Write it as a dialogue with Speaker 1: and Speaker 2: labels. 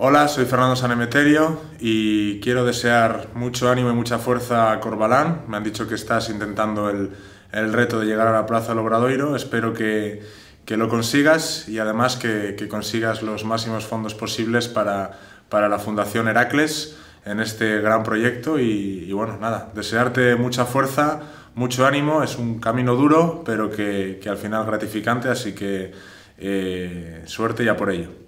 Speaker 1: Hola, soy Fernando Sanemeterio y quiero desear mucho ánimo y mucha fuerza a Corbalán. Me han dicho que estás intentando el, reto de llegar a la Plaza del Espero que, lo consigas y además que, consigas los máximos fondos posibles para, la Fundación Heracles en este gran proyecto. Y, bueno, nada, desearte mucha fuerza, mucho ánimo. Es un camino duro, pero que, al final gratificante, así que eh, suerte ya por ello.